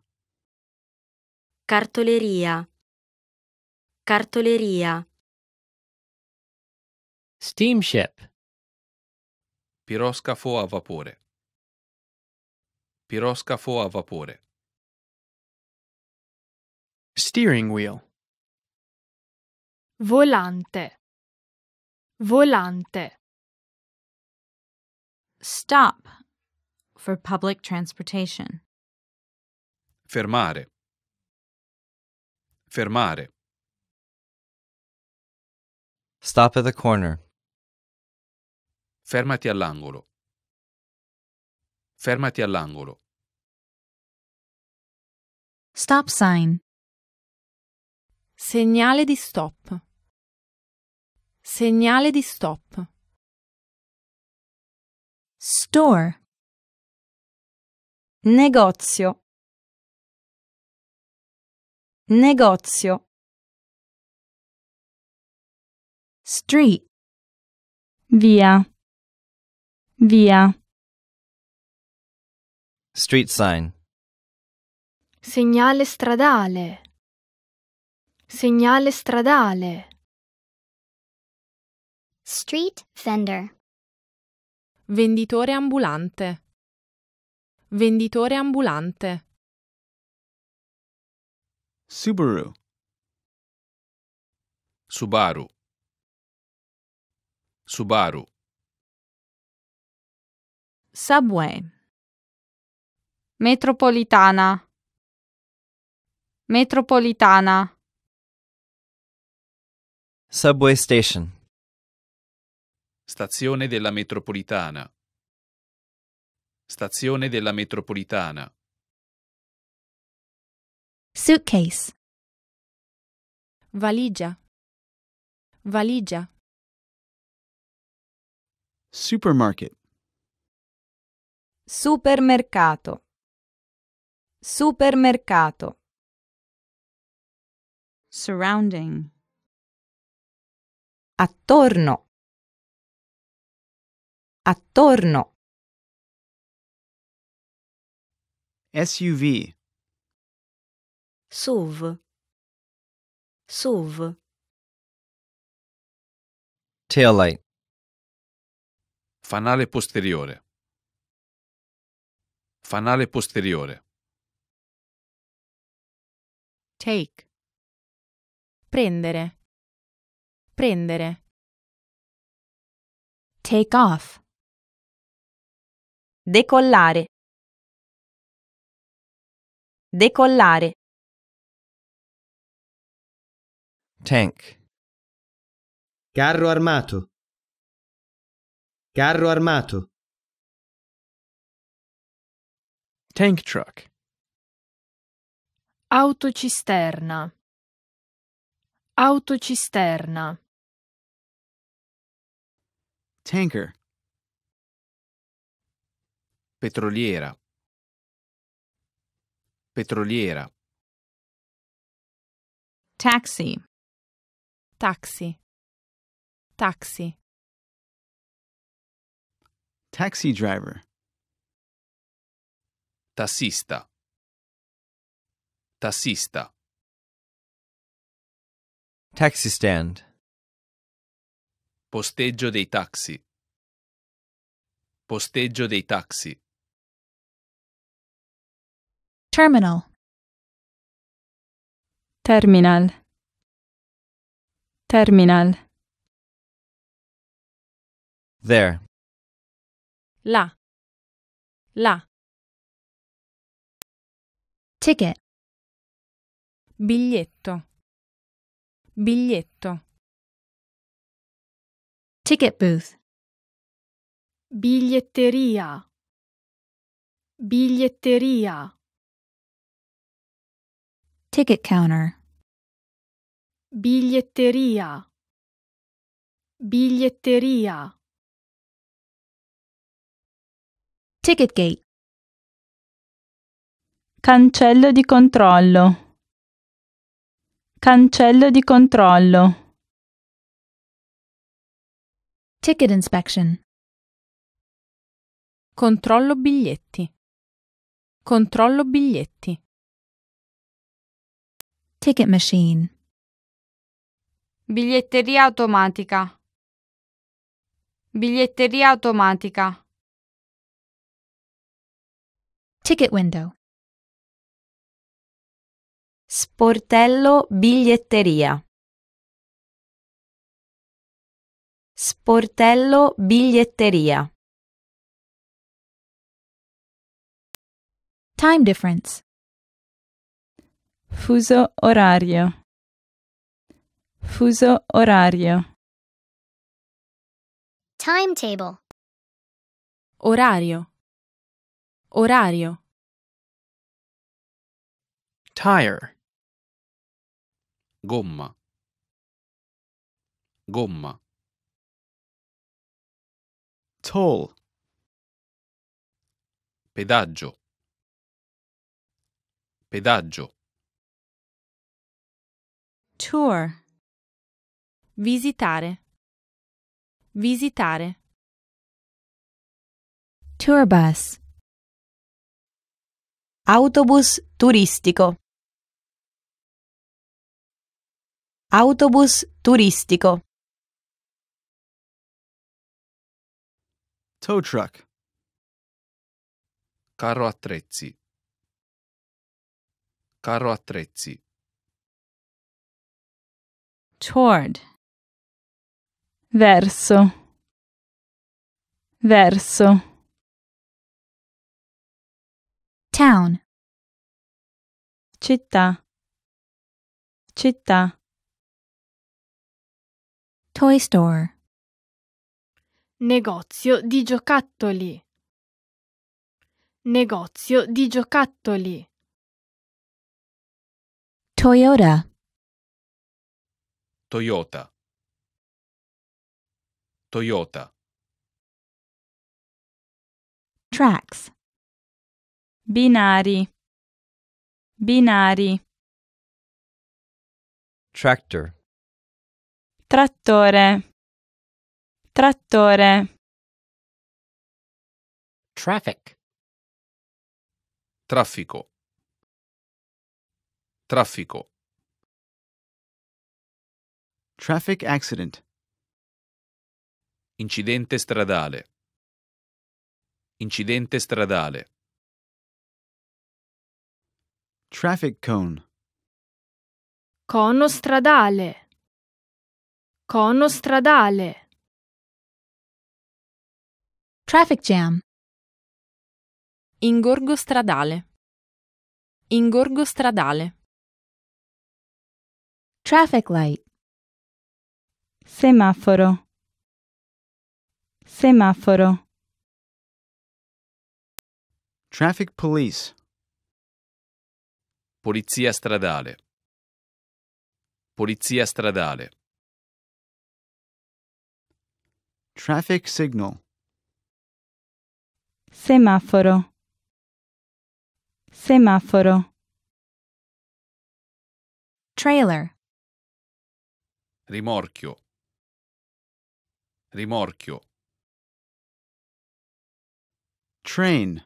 B: Cartoleria Cartoleria Steamship Piroscafo a vapore Piroscafo a vapore Steering wheel Volante. Volante. Stop for public transportation. Fermare. Fermare. Stop at the corner. Fermati all'angolo. Fermati all'angolo. Stop sign. Segnale di stop. Segnale di stop. Store. Negozio. Negozio. Street. Via. Via. Street sign. Segnale stradale. Segnale stradale. Street vendor. Venditore ambulante. Venditore ambulante. Subaru. Subaru. Subaru. Subway. Metropolitana. Metropolitana. Subway station.
A: Stazione della metropolitana. Stazione della metropolitana.
B: Suitcase. Valigia. Valigia. Supermarket. Supermercato. Supermercato. Surrounding. Attorno attorno SUV SUV SUV taillight
A: fanale posteriore fanale posteriore
B: take prendere prendere take off Decollare. Decollare. Tank. Carro armato. Carro armato. Tank truck. Autocisterna. Autocisterna.
C: Tanker petroliera petroliera
B: taxi taxi taxi taxi driver tassista tassista taxi stand posteggio dei taxi posteggio dei taxi Terminal Terminal Terminal There La La Ticket Biglietto Biglietto Ticket booth Biglietteria Biglietteria Ticket counter. Biglietteria. Biglietteria. Ticket gate. Cancello di controllo. Cancello di controllo. Ticket inspection. Controllo biglietti. Controllo biglietti. Ticket machine. Biglietteria automatica. Biglietteria automatica. Ticket window. Sportello biglietteria. Sportello biglietteria. Time difference. Fuso orario. Fuso orario. Timetable. Orario. Orario. Tire. Gomma. Gomma. Toll. Pedaggio. Pedaggio. Tour. Visitare. Visitare. Tour bus. Autobus turistico. Autobus turistico. Tow truck. Carro attrezzi. Carro attrezzi. Toward. Verso. Verso. Town. Città. Città. Toy store. Negozio di giocattoli. Negozio di giocattoli. Toyota. Toyota. Toyota. Tracks. Binari. Binari. Tractor. Trattore. Trattore. Traffic.
C: Traffico. Traffico.
B: Traffic accident. Incidente stradale. Incidente stradale. Traffic cone. Cono stradale. Cono stradale. Traffic jam. Ingorgo stradale. Ingorgo stradale. Traffic light semaforo semaforo Traffic police.
A: Polizia stradale. Polizia stradale.
B: Traffic signal. Semaforo. Semaforo. Trailer. Rimorchio rimorchio train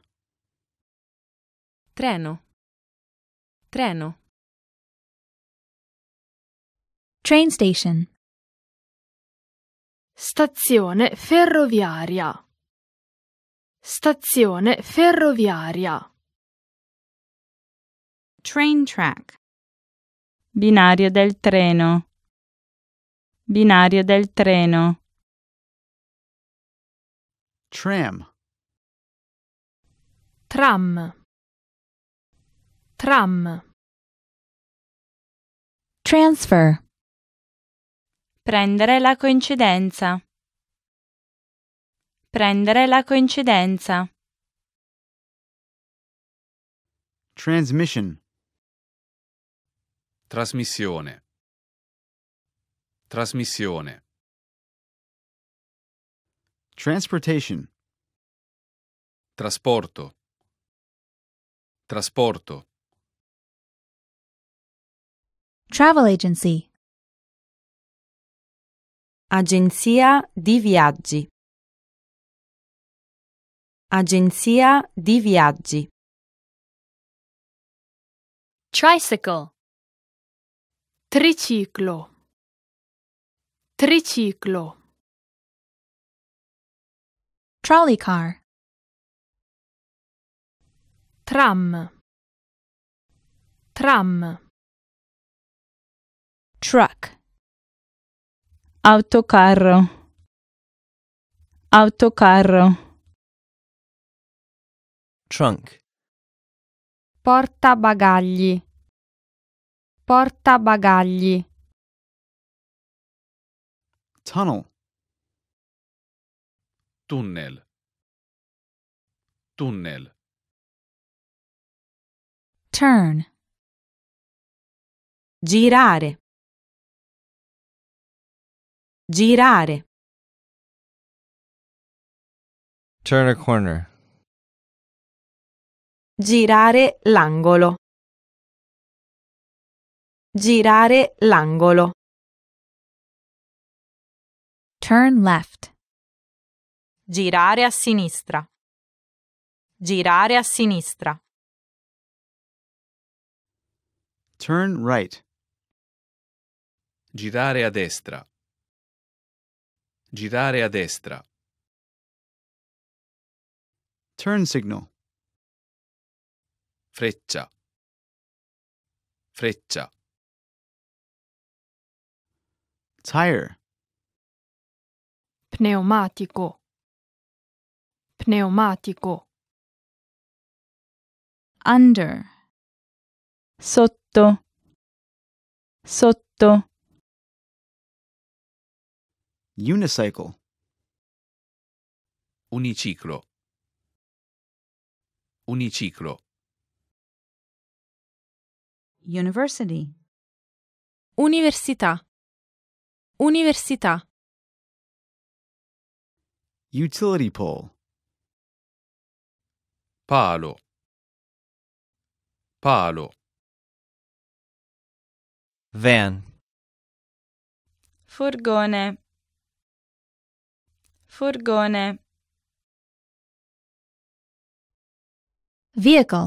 B: treno treno train station stazione ferroviaria stazione ferroviaria train track binario del treno binario del treno Tram. Tram. Tram. Transfer. Prendere la coincidenza. Prendere la coincidenza. Transmission. Trasmissione. Trasmissione. Transportation. Trasporto. Trasporto. Travel agency. Agenzia di viaggi. Agenzia di viaggi. Tricycle. Triciclo. Triciclo. Trolley car. Tram. Tram. Truck. Autocarro. Autocarro. Trunk. porta bagagli, porta bagagli, Tunnel. Tunnel. Tunnel. Turn. Girare. Girare.
C: Turn a corner.
B: Girare l'angolo. Girare l'angolo. Turn left. Girare a sinistra. Girare a sinistra. Turn right. Girare a destra. Girare a destra. Turn signal. Freccia. Freccia. Tire. Pneumatico pneumatico under sotto sotto unicycle uniciclo uniciclo university università università utility pole palo palo van furgone furgone vehicle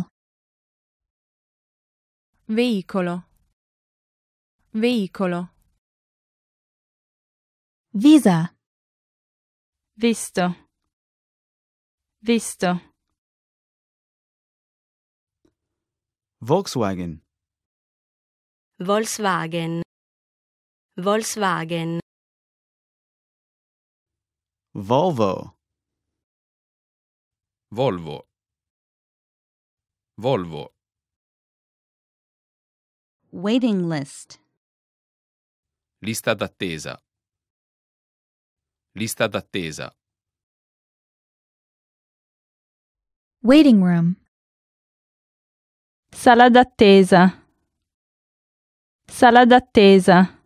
B: veicolo veicolo visa visto visto Volkswagen. Volkswagen. Volkswagen. Volvo. Volvo. Volvo. Waiting list. Lista d'attesa. Lista d'attesa. Waiting room. Sala d'attesa. Sala d'attesa.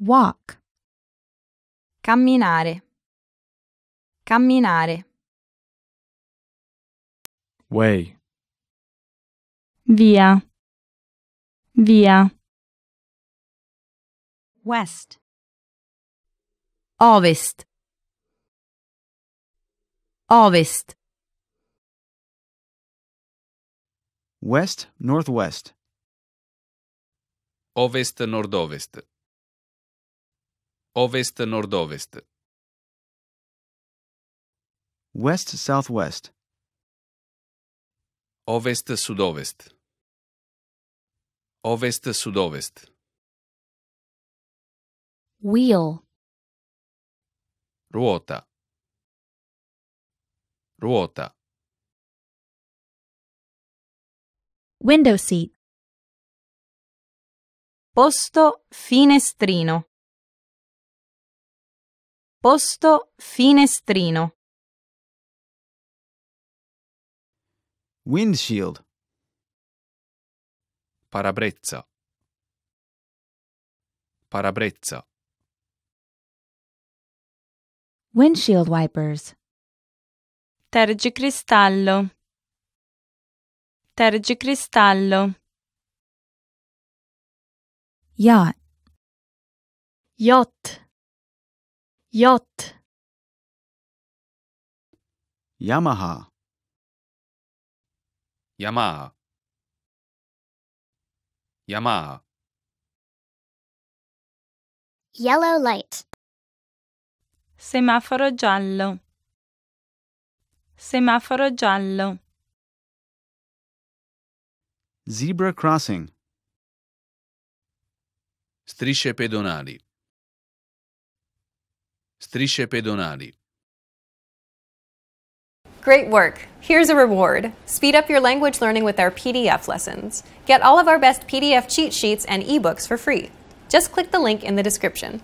B: Walk. Camminare. Camminare. Way. Via. Via. West. Ovest. Ovest. West northwest. Ovest
A: nord-ovest. Ovest nord-ovest.
B: West southwest.
A: Ovest sud-ovest. Ovest sud-ovest.
B: Wheel. Ruota. Ruota. Window seat. Posto finestrino. Posto finestrino. Windshield. Parabrezza. Parabrezza. Windshield wipers. Tergicristallo. Tergicristallo. Yacht. Yacht. Yacht. Yamaha.
C: Yamaha. Yamaha.
B: Yellow light. Semaforo giallo. Semaforo giallo. Zebra crossing.
A: Strisce pedonali. Strisce pedonali.
B: Great work. Here's a reward. Speed up your language learning with our PDF lessons. Get all of our best PDF cheat sheets and ebooks for free. Just click the link in the description.